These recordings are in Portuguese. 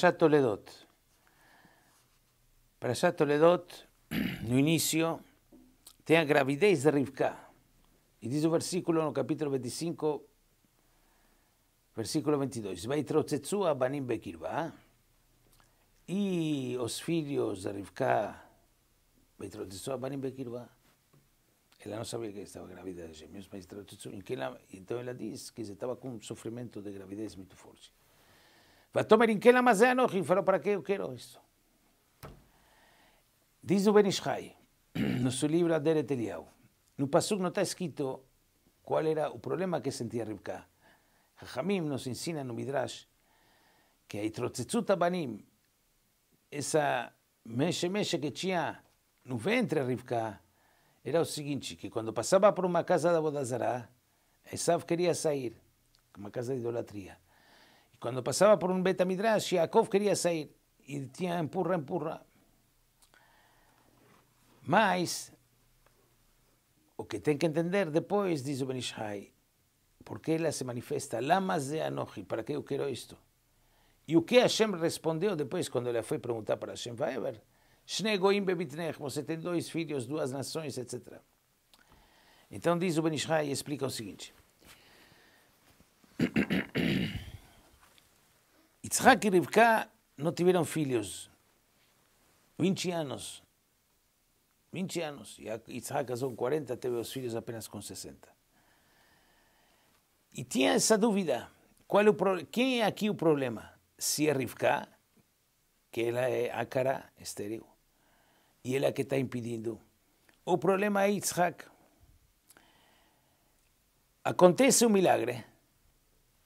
Parashat Toledot. Parashat Toledot, no início, tem a gravidez de Rivka. E diz o versículo no capítulo 25, versículo 22. Veitrotzetsu abanim bekirba. E ah? os filhos de Rivka, Veitrotzetsu abanim bekirba. Ela não sabia que estava grávida de gêmeos, mas então ela diz que estava com um sofrimento de gravidez muito forte em que ela למה זה אנוכי ולא para eu quero isso. Diz o Ben no seu livro Adere Teliau, no Pasuk não está escrito qual era o problema que sentia Rivka. Jamim nos ensina no Midrash que a Itrotzetzut Abanim, essa mexe-mexe que tinha no ventre Rivka, era o seguinte, que quando passava por uma casa da Bodazará, Esav queria sair, uma casa de idolatria. Quando passava por um Betamidrash, Yaakov queria sair e tinha empurra, empurra. Mas o que tem que entender depois, diz o por porque ela se manifesta, Lama ze anochi, para que eu quero isto? E o que Hashem respondeu depois, quando ela foi perguntar para Hashem Vaever? Shnegoim bebitnech, você tem dois filhos, duas nações, etc. Então diz o Benishai e explica o seguinte. Isaac y Rivka no tuvieron años. Vincianos. Vincianos. Isaac casó con 40, tuvo los hijos apenas con 60. Y tiene esa duda. ¿Quién es aquí el problema? Si es Rivka, que ella es ácara estéreo, y ella que está impidiendo. O problema es Isaac. Acontece un milagre.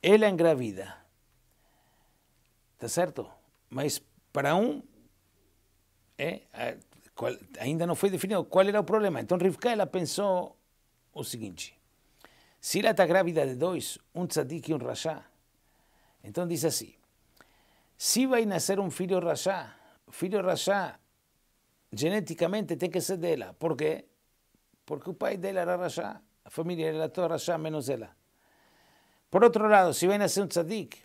ella engravida. Está certo? Mas para um, é, no ainda no fue definido ¿Cuál era el problema. Entonces Rivka pensó pensó o seguinte: si está grávida de dois, Un tzadik y un rachá, dice así Si va a nacer un filho rachá, filho rachá Genéticamente tiene que ser dela. Por qué? Porque padre pai dela era rachá, La familia era toda rachá menos ela. Por otro lado, si va a nacer un tzadik,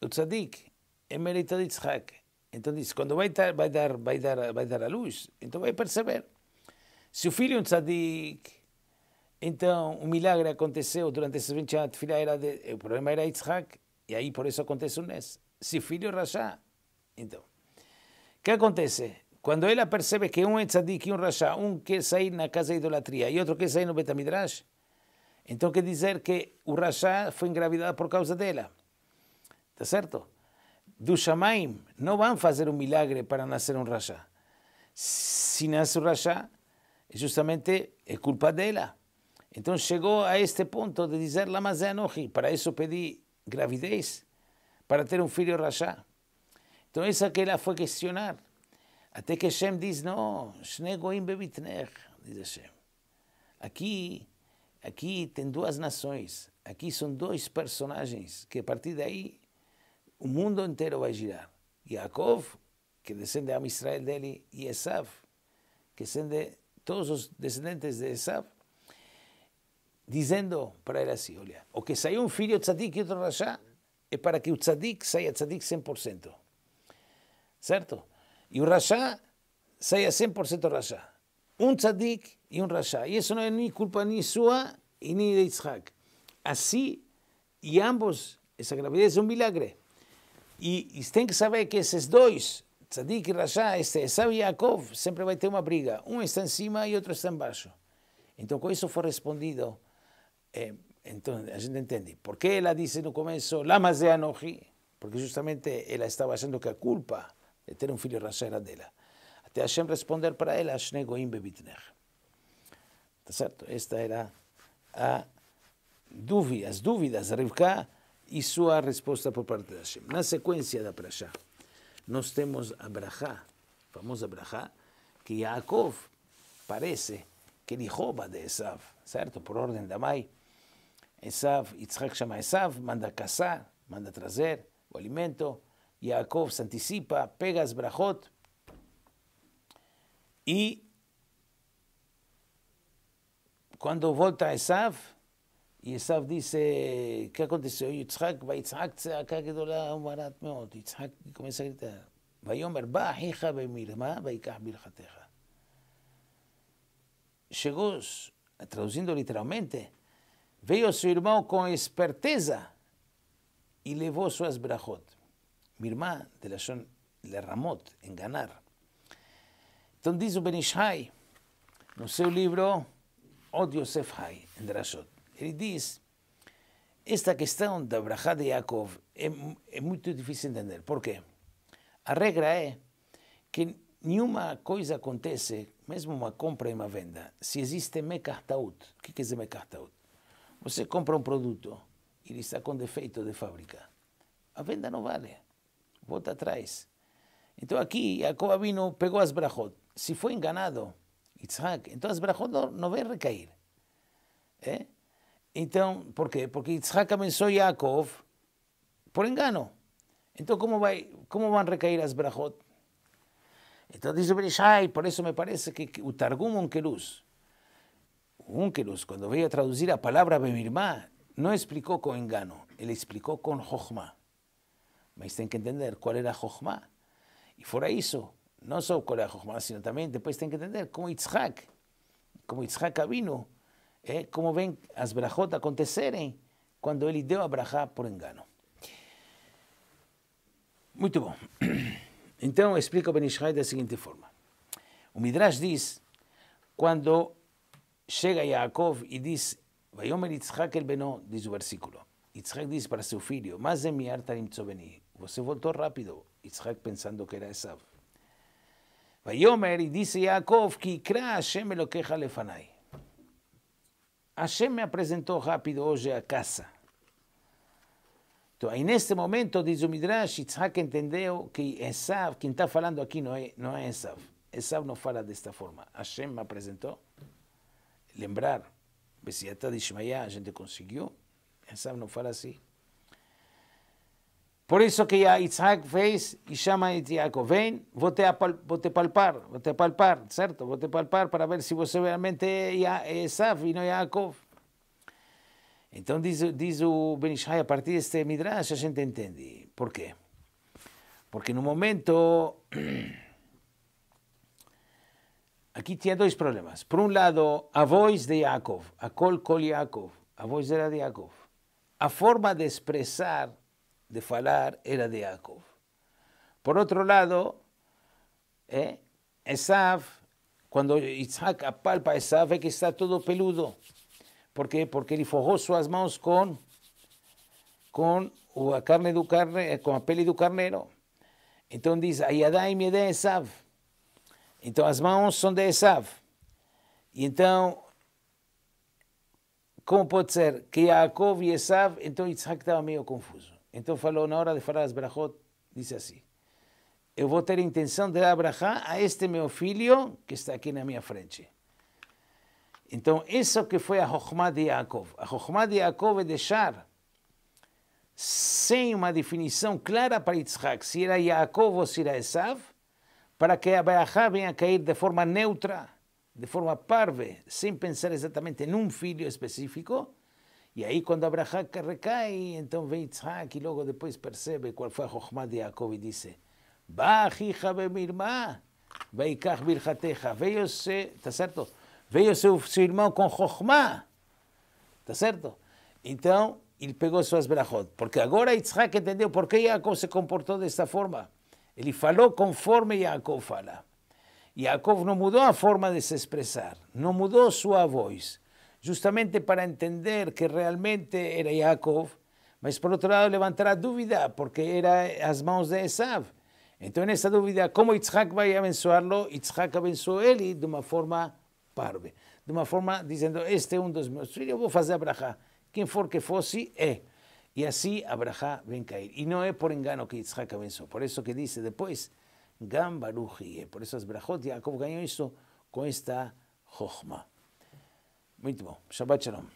El tzadik é mérito de Isaac. Então disse, quando vai dar, vai dar, vai dar, vai dar a luz, então vai perceber. Se o filho é um tzadik, então um milagre aconteceu durante esses 20 anos, filha era de, o problema era Isaac, e aí por isso acontece o Nes. Se filho é rachá, então. O que acontece? Quando ela percebe que um é tzadik e um rachá, um quer sair na casa da idolatria e outro quer sair no Betamidrash, então quer dizer que o rachá foi engravidado por causa dela. Está certo? do Shamaim não vão fazer um milagre para nascer um rasha. Se nasce um rasha, justamente é culpa dela. Então chegou a este ponto de dizer Lamazé Anohi, para isso pedi gravidez, para ter um filho rasha. Então essa que ela foi questionar. Até que Hashem diz, não, Shnegoim bebitner, diz Hashem. Aqui, aqui tem duas nações, aqui são dois personagens, que a partir daí un mundo entero va a girar. Jacob, que descende a Israel de y Esaf, que desciende todos los descendientes de Esaf, diciendo para él así, o que sea un filho tzadik y otro rasha, es para que el tzadik sea tzadik 100%. ¿Cierto? Y un rasha sea 100% rasha. Un tzadik y un rasha. Y eso no es ni culpa ni sua ni de Isaac. Así, y ambos, esa gravedad es un milagro. E tem que saber que esses dois, Tzadik e Rashá, este Esau e Yaakov, sempre vai ter uma briga. Um está em cima e outro está embaixo. Então, com isso foi respondido. É, então, a gente entende. Por que ela disse no começo, Lama ze anohi? Porque justamente ela estava achando que a culpa de ter um filho Rashá era dela. Até Hashem responder para ela, Ashne goim bebitner. Tá certo? Esta era a dúvida, as dúvidas de Rivka isso é a resposta por parte de Hashem. Na sequência da Prashá, nós temos a Brachá, a famosa Brachá, que Yaakov parece que ele rouba de Esav, certo? Por ordem da mãe. Esav, Yitzhak chama Esav, manda caçar, manda trazer o alimento. Yaakov se antecipa, pega as brachot e quando volta Esav, Y Esav dice, ¿qué aconteció? Yitzhak, va Yitzhak, acá quedó la humarat meot. Yitzhak comienza a gritar. Vayomer, va, hija, a mirma, a mirjateja. Llegó, traduciendo literalmente, veo oh, a su hermano con esperteza y levó suas brajot. Mirma, de la son, le ramot, en ganar. Entonces dice Benishai, no seu libro, Od oh, Yosef en Drashot. Ele diz: esta questão da Brajá de Yaakov é, é muito difícil de entender. Por quê? A regra é que nenhuma coisa acontece, mesmo uma compra e uma venda, se existe mecartaut. O que quer dizer mecartaut? Você compra um produto e ele está com defeito de fábrica. A venda não vale. Volta atrás. Então aqui, Jacob Abino pegou as brachot. Se foi enganado, Isaac, então as brachot não, não vai recair. É? Entonces, por qué? Porque Isaac a Yaakov por engano. Entonces, ¿cómo van a recaer recair as brachot? Entonces dice por eso me parece que, que o Targum Unkelus, Unkelus, cuando veio a traducir a palabra Bemirmá, no explicó con engano, él explicó con Jochma. me tem que entender cuál era Jochma. y fuera eso, no solo cuál era Jochma, sino también, después tienen que entender como Isaac, como Isaac vino. É ¿Eh? como vem as brajot acontecerem quando ele deu a brajá por engano. Muito bom. Então, explica o Ben Ishai da seguinte forma. O Midrash diz, quando chega Yaakov e diz, Vayomer Yitzhak el Benó, diz o versículo. Yitzhak diz para seu filho, Mazemiar tarim tzoveni. Você voltou rápido. Yitzhak pensando que era Esav. Vayomer, e disse Yaakov, Ki ikra Hashem elokecha lefanai. Hashem me apresentou rápido hoje a casa. Então, aí nesse momento, diz o Midrash, Yitzhak entendeu que Esav, quem está falando aqui não é, não é Esav. Esav não fala desta forma. Hashem me apresentou. Lembrar, Besiata de Ishmael, a gente conseguiu. Esav não fala assim. Por isso que Isaac fez e chama Tiago, vem, vou te, vou te palpar, vou te palpar, certo? Vou te palpar para ver se você realmente é, é Esav e não é Yaakov. Então diz, diz o Benishai, a partir deste Midrash a gente entende. Por quê? Porque no momento... Aqui tinha dois problemas. Por um lado, a voz de Yaakov, a Kol Kol Yaakov, a voz era de Yaakov. A forma de expressar de falar era de Jacob. Por outro lado, ¿eh? Esav, quando Isaac apalpa Esav, é que está todo peludo. Por quê? Porque ele forrou suas mãos com, com a carne do carne, eh, com a pele do carneiro. Então diz, me de Esav. Então as mãos são de Esav. E então, como pode ser que Jacob e Esav, então Isaac estava meio confuso. Então falou na hora de falar as brachot, disse assim, eu vou ter a intenção de dar a a este meu filho que está aqui na minha frente. Então, isso que foi a Chokhmah de Yaakov. A Chokhmah de Yaakov é deixar sem uma definição clara para Yitzhak, se era Yaakov ou se era Esav, para que a Barajá venha a cair de forma neutra, de forma parve, sem pensar exatamente num filho específico, Y ahí cuando Abraham recae, entonces ve Yitzhak y luego después percibe cuál fue Jochma de Jacob y dice, va hija virjateja ve yo sé, ¿está cierto? sé su hermano con Jochma, ¿está cierto? Entonces, él pegó sus asbrajot, porque ahora Yitzhak entendió por qué Jacob se comportó de esta forma. Él habló conforme Jacob fala. Jacob no mudó la forma de expresar, no mudó su voz justamente para entender que realmente era Jacob, mas por otro lado levantará duda porque era a las manos de Esav. Entonces esta duda, ¿cómo Isaac va a abençoarlo? Isaac a él y de una forma parve, de una forma diciendo, este es un dos hijos, yo voy a hacer Abraha, quien fue que fuese, eh. Y así Abraha ven caer. Y no es por engano que Isaac abençoó, por eso que dice después, Gam Por eso es Brajot, Jacob ganó esto con esta jochma. Muito bom. Shabbat Shalom.